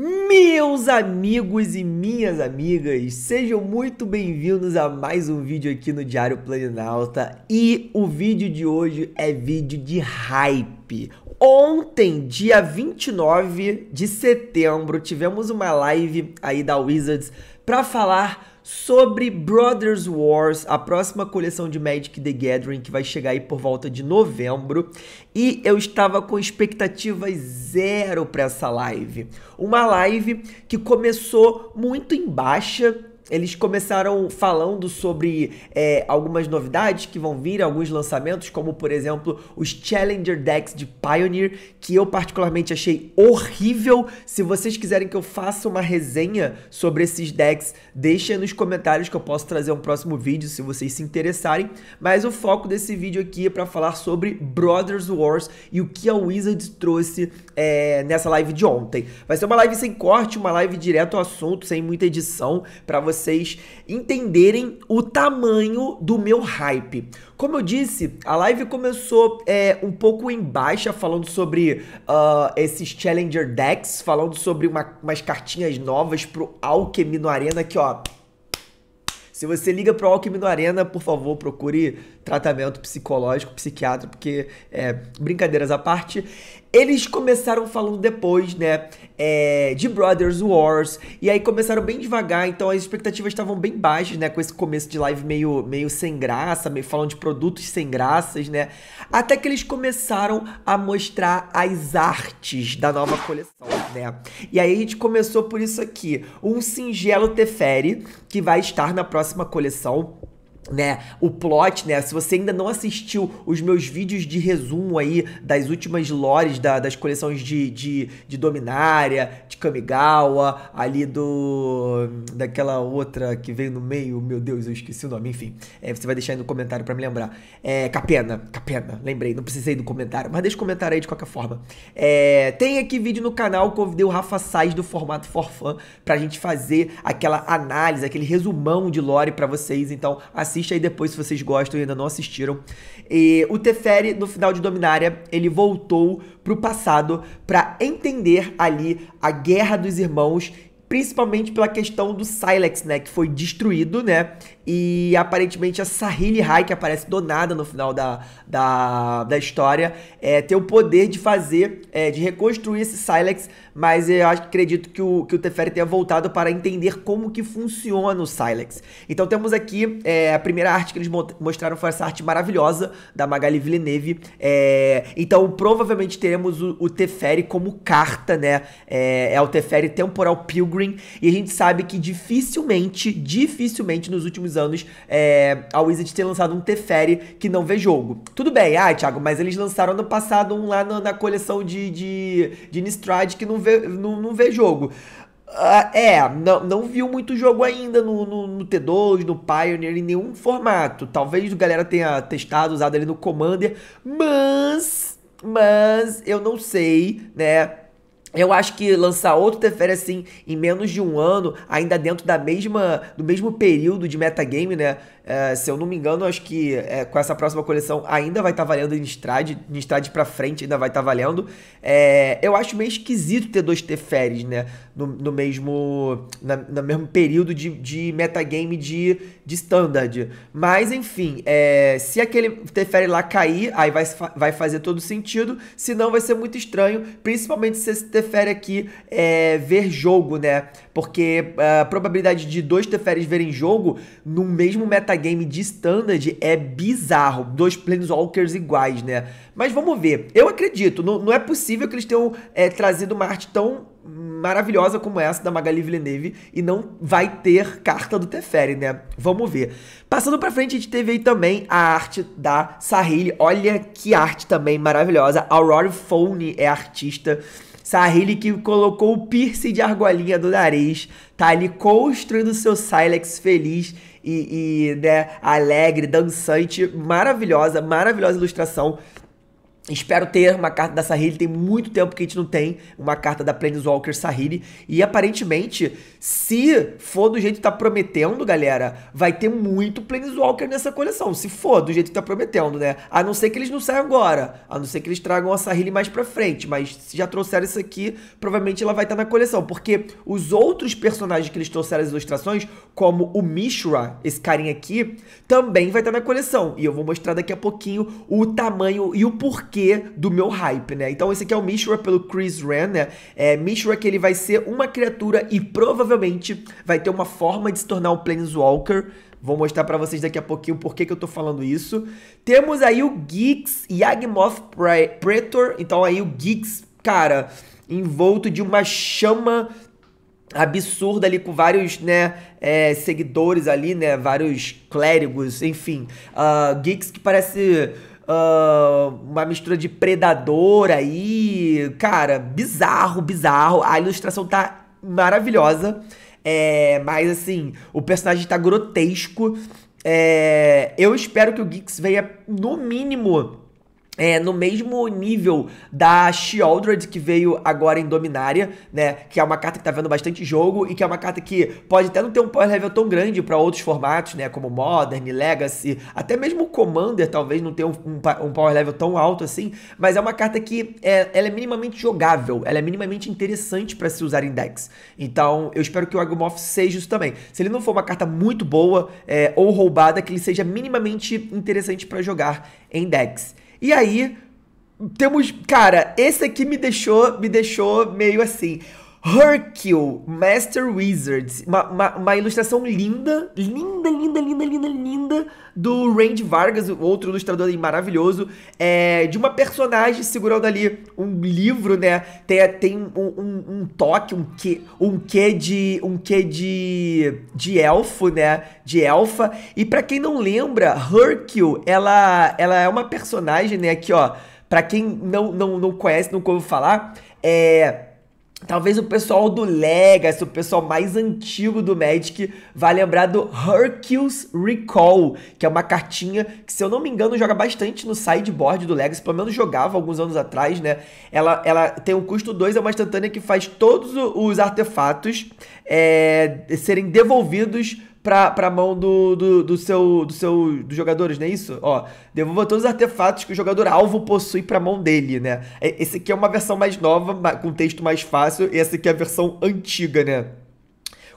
Meus amigos e minhas amigas, sejam muito bem-vindos a mais um vídeo aqui no Diário Planinalta e o vídeo de hoje é vídeo de hype. Ontem, dia 29 de setembro, tivemos uma live aí da Wizards para falar sobre Brothers Wars, a próxima coleção de Magic the Gathering que vai chegar aí por volta de novembro, e eu estava com expectativas zero para essa live. Uma live que começou muito em baixa eles começaram falando sobre é, algumas novidades que vão vir, alguns lançamentos, como por exemplo os Challenger Decks de Pioneer, que eu particularmente achei horrível. Se vocês quiserem que eu faça uma resenha sobre esses decks, deixem nos comentários que eu posso trazer um próximo vídeo se vocês se interessarem. Mas o foco desse vídeo aqui é para falar sobre Brothers Wars e o que a Wizards trouxe é, nessa live de ontem. Vai ser uma live sem corte, uma live direto ao assunto, sem muita edição, para vocês vocês entenderem o tamanho do meu hype. Como eu disse, a live começou é, um pouco em baixa, falando sobre uh, esses Challenger Decks, falando sobre uma, umas cartinhas novas pro Alchemy no Arena, que ó, se você liga pro Alckmin no Arena, por favor, procure tratamento psicológico, psiquiatra, porque é, brincadeiras à parte. Eles começaram falando depois, né, é, de Brothers Wars, e aí começaram bem devagar, então as expectativas estavam bem baixas, né, com esse começo de live meio, meio sem graça, meio falando de produtos sem graças, né, até que eles começaram a mostrar as artes da nova coleção, né. E aí a gente começou por isso aqui, um singelo Teferi, que vai estar na próxima coleção, né, o plot, né? Se você ainda não assistiu os meus vídeos de resumo aí das últimas lores da, das coleções de, de, de Dominária, de Kamigawa, ali do. daquela outra que veio no meio, meu Deus, eu esqueci o nome, enfim. É, você vai deixar aí no comentário para me lembrar. É, Capena, Capena, lembrei, não precisei do comentário, mas deixa o comentário aí de qualquer forma. É, tem aqui vídeo no canal, convidei o Rafa Sais do formato Forfan pra gente fazer aquela análise, aquele resumão de lore para vocês, então assim Assiste aí depois se vocês gostam e ainda não assistiram. E o Teferi, no final de Dominária, ele voltou pro passado para entender ali a guerra dos irmãos principalmente pela questão do Silex, né, que foi destruído, né? E aparentemente a Sahili Rai, que aparece do nada no final da, da, da história, é, tem o poder de fazer, é, de reconstruir esse Silex, mas eu acredito que o, que o Teferi tenha voltado para entender como que funciona o Silex. Então temos aqui é, a primeira arte que eles mostraram foi essa arte maravilhosa da Magali Villeneuve. É, então provavelmente teremos o, o, Teferi como carta, né? É, é, o Teferi temporal Pilgrim, e a gente sabe que dificilmente, dificilmente nos últimos anos é, a Wizard ter lançado um Teferi que não vê jogo. Tudo bem, ah, Thiago, mas eles lançaram no passado um lá na, na coleção de, de, de Nistrad que não vê, não, não vê jogo. Uh, é, não, não viu muito jogo ainda no, no, no, T2, no Pioneer, em nenhum formato. Talvez a galera tenha testado, usado ele no Commander, mas. Mas eu não sei, né? Eu acho que lançar outro Teferi assim em menos de um ano, ainda dentro da mesma do mesmo período de metagame, né? É, se eu não me engano, acho que é, com essa próxima coleção ainda vai estar tá valendo em estrade em estrade pra frente ainda vai estar tá valendo. É, eu acho meio esquisito ter dois Teferes, né? No, no mesmo. Na, no mesmo período de, de metagame de, de standard. Mas, enfim, é, se aquele Teferi lá cair, aí vai, vai fazer todo sentido. Senão vai ser muito estranho, principalmente se esse Teferi aqui é, ver jogo, né? Porque é, a probabilidade de dois Teferes verem jogo no mesmo metagame metagame de Standard é bizarro. Dois Planeswalkers iguais, né? Mas vamos ver. Eu acredito. Não, não é possível que eles tenham é, trazido uma arte tão maravilhosa como essa da Magali Villeneuve e não vai ter carta do Teferi, né? Vamos ver. Passando pra frente, a gente teve aí também a arte da Sahili. Olha que arte também maravilhosa. Aurora Fone é artista. Sahili que colocou o piercing de argolinha do nariz, tá ali construindo seu Silex feliz e, e né, alegre, dançante, maravilhosa, maravilhosa ilustração. Espero ter uma carta da Sahili, tem muito tempo que a gente não tem uma carta da Planeswalker Sahili. E aparentemente, se for do jeito que tá prometendo, galera, vai ter muito Planeswalker nessa coleção. Se for do jeito que tá prometendo, né? A não ser que eles não saiam agora. A não ser que eles tragam a Sahili mais pra frente. Mas se já trouxeram isso aqui, provavelmente ela vai estar tá na coleção. Porque os outros personagens que eles trouxeram as ilustrações, como o Mishra, esse carinha aqui, também vai estar tá na coleção. E eu vou mostrar daqui a pouquinho o tamanho e o porquê que do meu hype, né? Então esse aqui é o Mishra pelo Chris Ren, né? É, Mishra que ele vai ser uma criatura e provavelmente vai ter uma forma de se tornar um Planeswalker. Vou mostrar para vocês daqui a pouquinho por que, que eu tô falando isso. Temos aí o Geeks e Agmoth Pretor. Então aí o Geeks, cara, envolto de uma chama absurda ali com vários, né, é, seguidores ali, né, vários clérigos, enfim. Uh, Geeks que parece uma mistura de predador aí. Cara, bizarro, bizarro. A ilustração tá maravilhosa. É, mas assim, o personagem tá grotesco. É, eu espero que o Geeks venha, no mínimo, é, no mesmo nível da Shieldred, que veio agora em Dominária, né? Que é uma carta que tá vendo bastante jogo e que é uma carta que pode até não ter um power level tão grande para outros formatos, né? Como Modern, Legacy, até mesmo Commander talvez não tenha um, um, um, power level tão alto assim, mas é uma carta que é, ela é minimamente jogável, ela é minimamente interessante para se usar em decks. Então eu espero que o Agumoth seja isso também. Se ele não for uma carta muito boa é, ou roubada, que ele seja minimamente interessante para jogar em decks. E aí, temos, cara, esse aqui me deixou, me deixou meio assim. Hercule, Master Wizards. Uma, uma, uma, ilustração linda, linda, linda, linda, linda, linda, do Randy Vargas, outro ilustrador maravilhoso, é, de uma personagem segurando ali um livro, né? Tem, tem um, um, um toque, um que, um que de, um que de, de elfo, né? De elfa. E para quem não lembra, Hercule, ela, ela é uma personagem, né? Aqui, ó, para quem não, não, não conhece, não ouviu falar, é Talvez o pessoal do Legacy, o pessoal mais antigo do Magic, vai lembrar do Hercules Recall, que é uma cartinha que, se eu não me engano, joga bastante no sideboard do Legacy, pelo menos jogava alguns anos atrás, né? Ela, ela tem um custo 2, é uma instantânea que faz todos os artefatos é, serem devolvidos pra, pra mão do, do, do seu, do seu dos jogadores, não é isso? Ó, devolva todos os artefatos que o jogador alvo possui pra mão dele, né? É, esse aqui é uma versão mais nova, com texto mais fácil, e essa aqui é a versão antiga, né?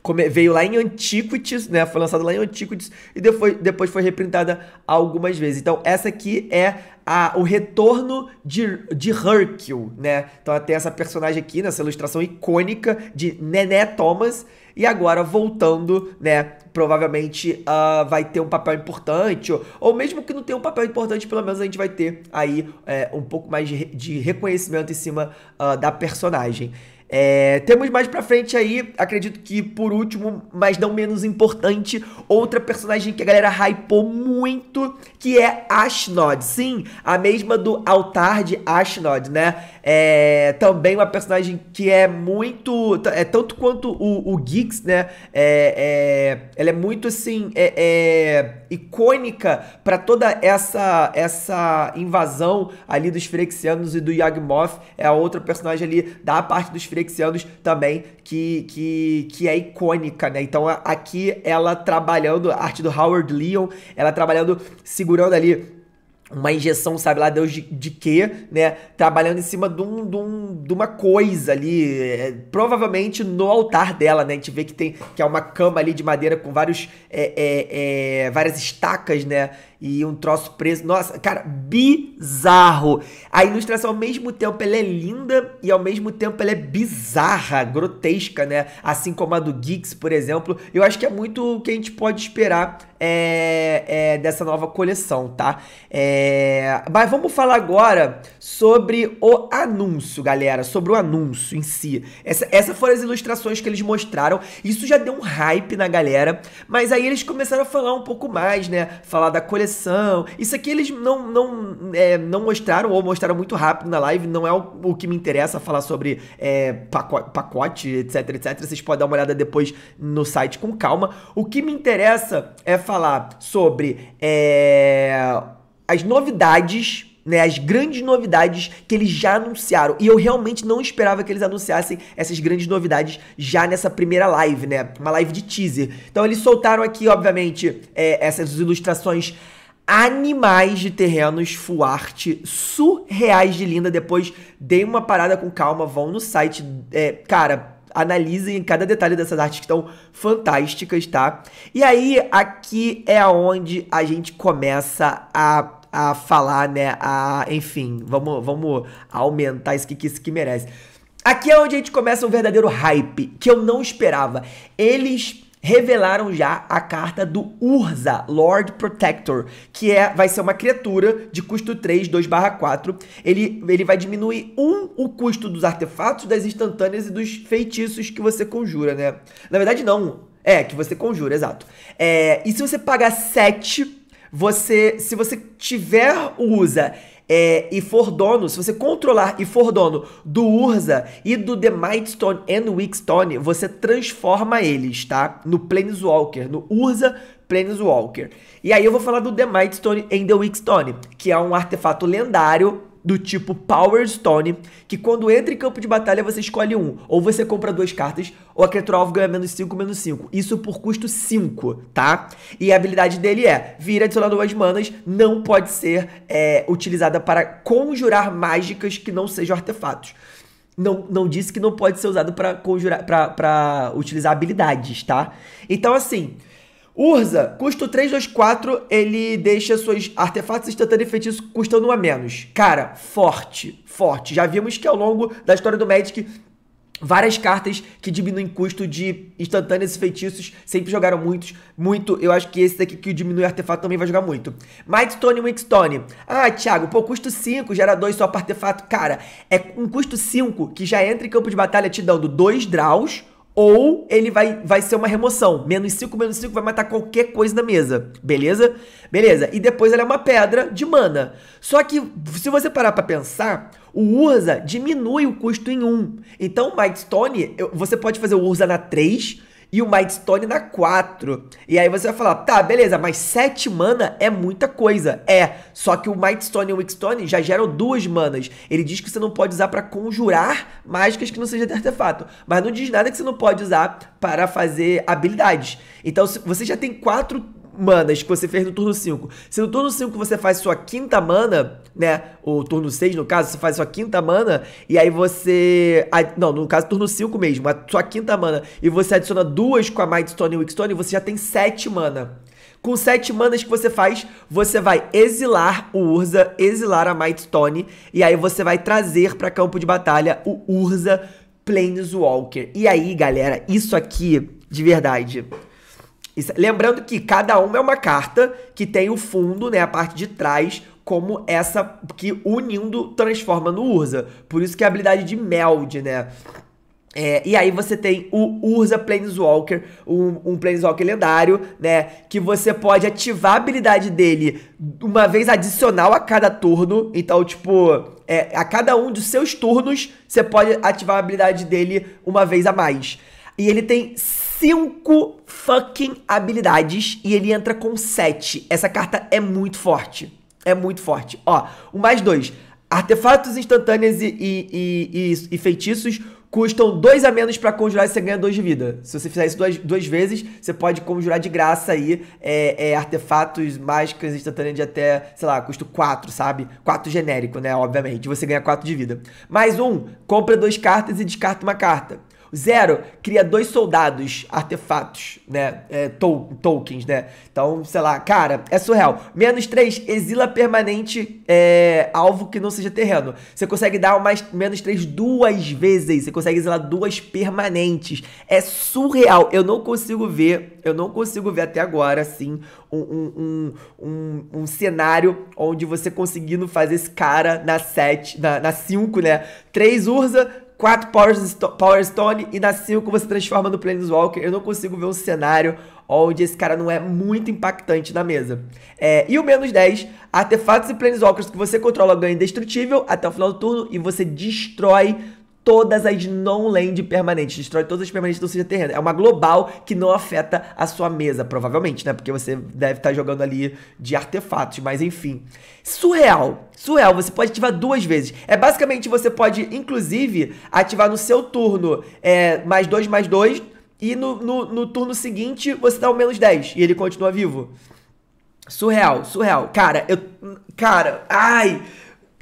Come, veio lá em Antiquities, né? Foi lançado lá em Antiquities e depois, depois foi reprintada algumas vezes. Então, essa aqui é a, o retorno de, de Hercule, né? Então, até tem essa personagem aqui, nessa ilustração icônica de Nené Thomas. E agora voltando, né? Provavelmente uh, vai ter um papel importante, ou, ou, mesmo que não tenha um papel importante, pelo menos a gente vai ter aí é, um pouco mais de, de reconhecimento em cima uh, da personagem. É, temos mais pra frente aí, acredito que por último, mas não menos importante, outra personagem que a galera hypou muito, que é Ashnod. Sim, a mesma do altar de Ashnod, né? É, também uma personagem que é muito. É tanto quanto o, o Geeks, né? É, é, ela é muito assim. É, é icônica para toda essa essa invasão ali dos Frexianos e do Yagmoth. É a outra personagem ali da parte dos Frexianos também, que, que, que é icônica, né? Então aqui ela trabalhando a arte do Howard Leon, ela trabalhando, segurando ali uma injeção, sabe lá Deus de, de quê, né? Trabalhando em cima de, um, de, um, de uma coisa ali, é, provavelmente no altar dela, né? A gente vê que tem que é uma cama ali de madeira com vários, é, é, é várias estacas, né? e um troço preso. Nossa, cara, bizarro. A ilustração, ao mesmo tempo, ela é linda e ao mesmo tempo ela é bizarra, grotesca, né? Assim como a do Geeks, por exemplo. Eu acho que é muito o que a gente pode esperar é, é, dessa nova coleção, tá? É, mas vamos falar agora sobre o anúncio, galera. Sobre o anúncio em si. Essa, essas foram as ilustrações que eles mostraram. Isso já deu um hype na galera. Mas aí eles começaram a falar um pouco mais, né? Falar da coleção isso aqui eles não, não, é, não mostraram ou mostraram muito rápido na live, não é o, o que me interessa falar sobre é, pacote, pacote, etc, etc. Vocês podem dar uma olhada depois no site com calma. O que me interessa é falar sobre é, as novidades né, as grandes novidades que eles já anunciaram. E eu realmente não esperava que eles anunciassem essas grandes novidades já nessa primeira live, né? Uma live de teaser. Então eles soltaram aqui, obviamente, é, essas ilustrações animais de terrenos full art surreais de linda. Depois deem uma parada com calma, vão no site. É, cara, analisem cada detalhe dessas artes que estão fantásticas, tá? E aí, aqui é onde a gente começa a a falar, né? A, enfim, vamos, vamos aumentar isso que, que isso que merece. Aqui é onde a gente começa um verdadeiro hype que eu não esperava. Eles revelaram já a carta do Urza, Lord Protector, que é, vai ser uma criatura de custo 3, 2/4. Ele, ele vai diminuir um o custo dos artefatos, das instantâneas e dos feitiços que você conjura, né? Na verdade, não. É, que você conjura, exato. É, e se você pagar 7 você, se você tiver o USA é, e for dono, se você controlar e for dono do Urza e do The Mightstone and Stone, você transforma eles, tá? No Planeswalker, no Urza Planeswalker. E aí eu vou falar do The e and the Stone, que é um artefato lendário do tipo Power Stone, que quando entra em campo de batalha você escolhe um. Ou você compra duas cartas, ou a criatura alvo ganha menos 5, menos 5. Isso por custo 5, tá? E a habilidade dele é, vira adicionado duas manas, não pode ser é, utilizada para conjurar mágicas que não sejam artefatos. Não, não disse que não pode ser usado para conjurar, para utilizar habilidades, tá? Então assim... Urza, custo 3, 2, 4, ele deixa seus artefatos instantâneos e feitiços custando um a menos. Cara, forte, forte. Já vimos que ao longo da história do Magic, várias cartas que diminuem custo de instantâneos e feitiços sempre jogaram muitos, muito. Eu acho que esse daqui que diminui artefato também vai jogar muito. Mightstone e Wickstone. Ah, Thiago, pô, custo 5, gera 2 só para artefato. Cara, é um custo 5 que já entra em campo de batalha te dando 2 draws ou ele vai, vai ser uma remoção. Menos 5, menos 5 vai matar qualquer coisa na mesa, beleza? Beleza, e depois ela é uma pedra de mana. Só que, se você parar pra pensar, o Urza diminui o custo em 1. Um. Então, Might Stone, você pode fazer o Urza na 3 e o Stone na 4. E aí você vai falar, tá, beleza, mas 7 mana é muita coisa. É, só que o Stone e o Stone já geram duas manas. Ele diz que você não pode usar para conjurar mágicas que não seja de artefato, mas não diz nada que você não pode usar para fazer habilidades. Então você já tem quatro manas que tipo, você fez no turno 5. Se no turno 5 você faz sua quinta mana, né? O turno 6, no caso, você faz sua quinta mana, e aí você. Não, no caso, turno 5 mesmo, a sua quinta mana, e você adiciona duas com a Mightstone e Wickstone, você já tem 7 mana. Com sete manas que você faz, você vai exilar o Urza, exilar a Mightstone, e aí você vai trazer para campo de batalha o Urza Planeswalker. E aí, galera, isso aqui, de verdade, Lembrando que cada uma é uma carta que tem o fundo, né, a parte de trás, como essa que unindo transforma no Urza. Por isso que é a habilidade de Meld, né? É, e aí você tem o Urza Planeswalker, um, um Planeswalker lendário, né? Que você pode ativar a habilidade dele uma vez adicional a cada turno. Então, tipo, é, a cada um dos seus turnos, você pode ativar a habilidade dele uma vez a mais. E ele tem cinco fucking habilidades e ele entra com sete. Essa carta é muito forte. É muito forte. Ó, o mais dois. Artefatos instantâneos e, e, e, e feitiços custam dois a menos para conjurar e você ganha dois de vida. Se você fizer isso duas, duas vezes, você pode conjurar de graça aí é, é, artefatos, mágicas instantâneas de até, sei lá, custo quatro, sabe? Quatro genérico, né? Obviamente. Você ganha quatro de vida. Mais um, compra duas cartas e descarta uma carta. Zero cria dois soldados, artefatos, né? É, to tokens, né? Então, sei lá, cara, é surreal. Menos três exila permanente é, alvo que não seja terreno. Você consegue dar mais, menos três duas vezes. Você consegue exilar duas permanentes. É surreal. Eu não consigo ver, eu não consigo ver até agora, assim, um, um, um, um, um cenário onde você conseguindo fazer esse cara na 7, na 5, né? três Urza, 4 Power, Power Stone e na 5 você transforma no Planeswalker. Eu não consigo ver um cenário onde esse cara não é muito impactante na mesa. É, e o menos 10, artefatos e Planeswalkers que você controla ganha indestrutível até o final do turno e você destrói todas as non-land permanentes, destrói todas as permanentes do seu terreno. É uma global que não afeta a sua mesa, provavelmente, né? Porque você deve estar jogando ali de artefatos, mas enfim. Surreal! Surreal, você pode ativar duas vezes. É basicamente, você pode, inclusive, ativar no seu turno é, mais dois, mais dois, e no, no, no turno seguinte você dá o menos 10, e ele continua vivo. Surreal, surreal. Cara, eu... Hum, cara, ai...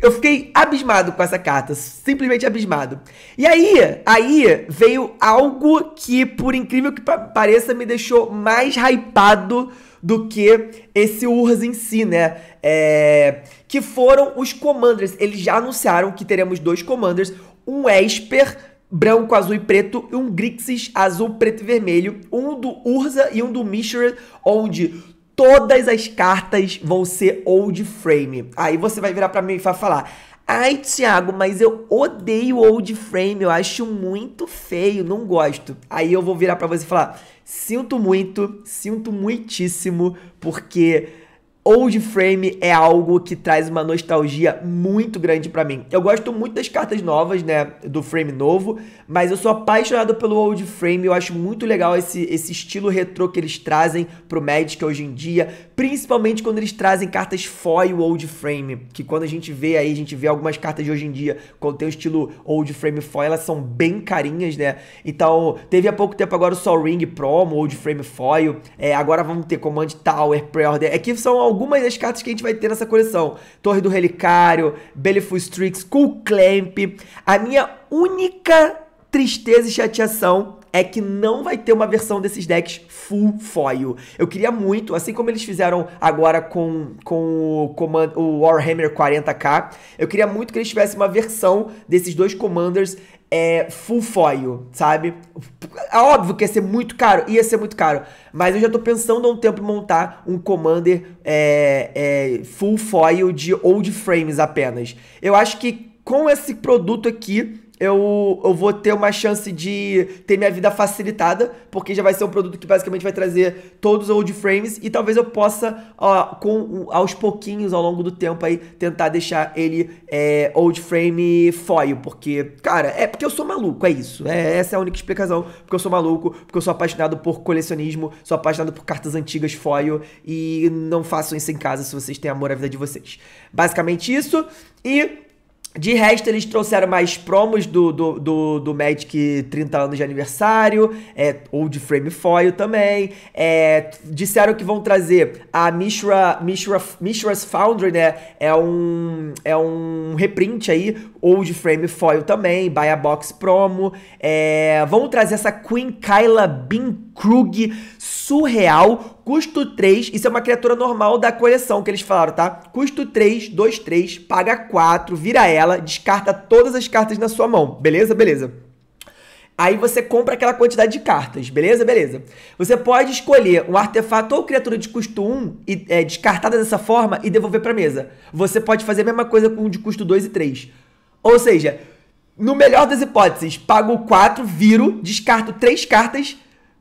Eu fiquei abismado com essa carta, simplesmente abismado. E aí, aí veio algo que, por incrível que pareça, me deixou mais hypado do que esse Urza em si, né? É... Que foram os Commanders. Eles já anunciaram que teremos dois Commanders, um Esper branco, azul e preto, e um Grixis azul, preto e vermelho, um do Urza e um do Mishra, onde todas as cartas vão ser old frame. Aí você vai virar para mim e vai falar: "Ai, Thiago, mas eu odeio old frame, eu acho muito feio, não gosto". Aí eu vou virar para você e falar: "Sinto muito, sinto muitíssimo, porque Old Frame é algo que traz uma nostalgia muito grande para mim. Eu gosto muito das cartas novas, né, do frame novo, mas eu sou apaixonado pelo Old Frame, eu acho muito legal esse, esse estilo retrô que eles trazem pro Magic hoje em dia, principalmente quando eles trazem cartas foil old frame, que quando a gente vê aí, a gente vê algumas cartas de hoje em dia, com tem o estilo old frame foil, elas são bem carinhas, né? Então, teve há pouco tempo agora o Sol Ring Promo, old frame foil, é, agora vamos ter Command Tower, Pre-Order, aqui é são algumas das cartas que a gente vai ter nessa coleção. Torre do Relicário, Bellyful Strix, Cool Clamp, a minha única tristeza e chateação é que não vai ter uma versão desses decks full foil. Eu queria muito, assim como eles fizeram agora com, com o, o Warhammer 40k, eu queria muito que eles tivessem uma versão desses dois Commanders é, full foil, sabe? É óbvio que ia ser muito caro, ia ser muito caro, mas eu já tô pensando há um tempo em montar um Commander é, é, full foil de old frames apenas. Eu acho que com esse produto aqui, eu, eu vou ter uma chance de ter minha vida facilitada, porque já vai ser um produto que basicamente vai trazer todos os old frames e talvez eu possa, ó, com, aos pouquinhos, ao longo do tempo aí, tentar deixar ele é, old frame foil, porque, cara, é porque eu sou maluco, é isso. É, essa é a única explicação, porque eu sou maluco, porque eu sou apaixonado por colecionismo, sou apaixonado por cartas antigas foil e não façam isso em casa se vocês têm amor à vida de vocês. Basicamente isso, e de resto, eles trouxeram mais promos do, do, do, do Magic 30 anos de aniversário, é, ou de Frame Foil também. É, disseram que vão trazer a Mishra, Mishra, Mishra's Foundry, né? É um, é um reprint aí, ou de Frame Foil também, Buy a Box Promo. É, vão trazer essa Queen Kyla Bin Krug surreal Custo 3, isso é uma criatura normal da coleção que eles falaram, tá? Custo 3, 2, 3, paga 4, vira ela, descarta todas as cartas na sua mão, beleza? Beleza. Aí você compra aquela quantidade de cartas, beleza? Beleza. Você pode escolher um artefato ou criatura de custo 1 e, é, descartada dessa forma e devolver pra mesa. Você pode fazer a mesma coisa com um de custo 2 e 3. Ou seja, no melhor das hipóteses, pago 4, viro, descarto 3 cartas,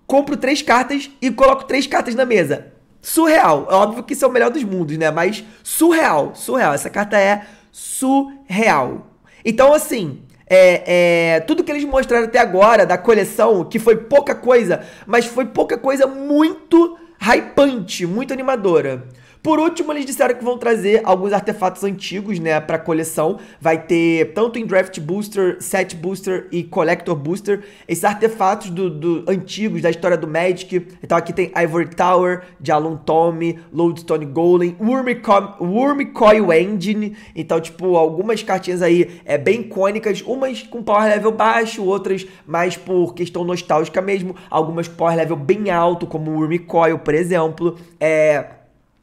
compro três cartas e coloco três cartas na mesa. Surreal. É óbvio que isso é o melhor dos mundos, né? Mas surreal, surreal. Essa carta é surreal. Então, assim, é, é, tudo que eles mostraram até agora da coleção, que foi pouca coisa, mas foi pouca coisa muito hypante, muito animadora. Por último, eles disseram que vão trazer alguns artefatos antigos, né, pra coleção. Vai ter tanto em Draft Booster, Set Booster e Collector Booster, esses artefatos do, do antigos da história do Magic. Então aqui tem Ivory Tower, Jalon Tome, Lodestone Golem, Wormcoil Coil Engine. Então, tipo, algumas cartinhas aí é, bem icônicas, umas com power level baixo, outras mais por questão nostálgica mesmo, algumas com power level bem alto, como o Coil, por exemplo. É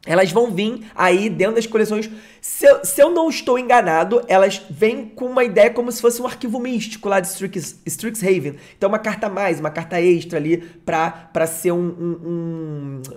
elas vão vir aí dentro das coleções se eu, se eu não estou enganado, elas vêm com uma ideia como se fosse um arquivo místico lá de Strix, Strixhaven. Então, uma carta a mais, uma carta extra ali pra, pra ser um, um,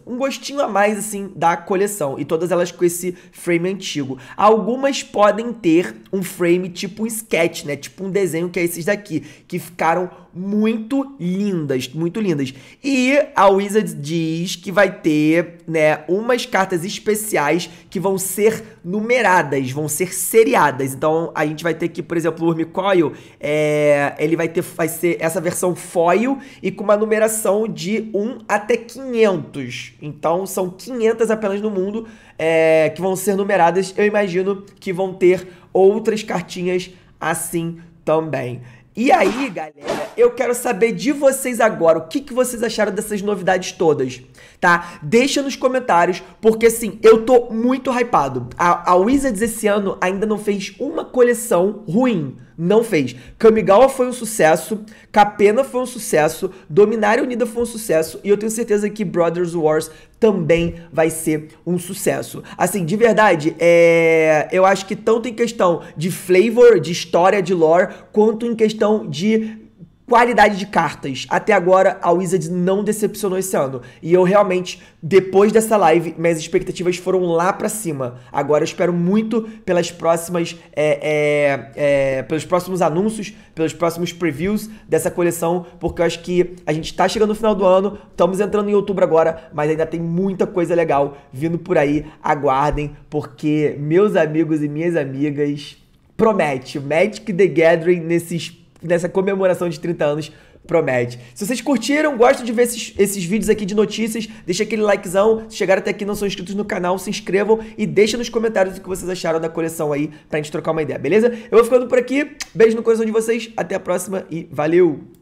um, um gostinho a mais, assim, da coleção. E todas elas com esse frame antigo. Algumas podem ter um frame tipo um sketch, né? Tipo um desenho que é esses daqui, que ficaram muito lindas, muito lindas. E a Wizards diz que vai ter, né, umas cartas especiais que vão ser numeradas numeradas, vão ser seriadas. Então a gente vai ter que, por exemplo, o Urmicoil, é, ele vai ter vai ser essa versão foil e com uma numeração de 1 até 500. Então são 500 apenas no mundo é, que vão ser numeradas. Eu imagino que vão ter outras cartinhas assim também. E aí, galera, eu quero saber de vocês agora o que, que vocês acharam dessas novidades todas, tá? Deixa nos comentários, porque assim, eu tô muito hypado. A, a Wizards esse ano ainda não fez uma coleção ruim não fez. Kamigawa foi um sucesso, Capena foi um sucesso, Dominária Unida foi um sucesso e eu tenho certeza que Brothers Wars também vai ser um sucesso. Assim, de verdade, é... eu acho que tanto em questão de flavor, de história, de lore, quanto em questão de Qualidade de cartas. Até agora, a Wizards não decepcionou esse ano. E eu realmente, depois dessa live, minhas expectativas foram lá para cima. Agora eu espero muito pelas próximas. É, é, é, pelos próximos anúncios, pelos próximos previews dessa coleção, porque eu acho que a gente tá chegando no final do ano, estamos entrando em outubro agora, mas ainda tem muita coisa legal vindo por aí. Aguardem, porque meus amigos e minhas amigas promete. Magic the Gathering nesses nessa comemoração de 30 anos promete. Se vocês curtiram, gostam de ver esses, esses vídeos aqui de notícias, deixa aquele likezão. Se chegaram até aqui não são inscritos no canal, se inscrevam e deixa nos comentários o que vocês acharam da coleção aí pra gente trocar uma ideia, beleza? Eu vou ficando por aqui. Beijo no coração de vocês, até a próxima e valeu!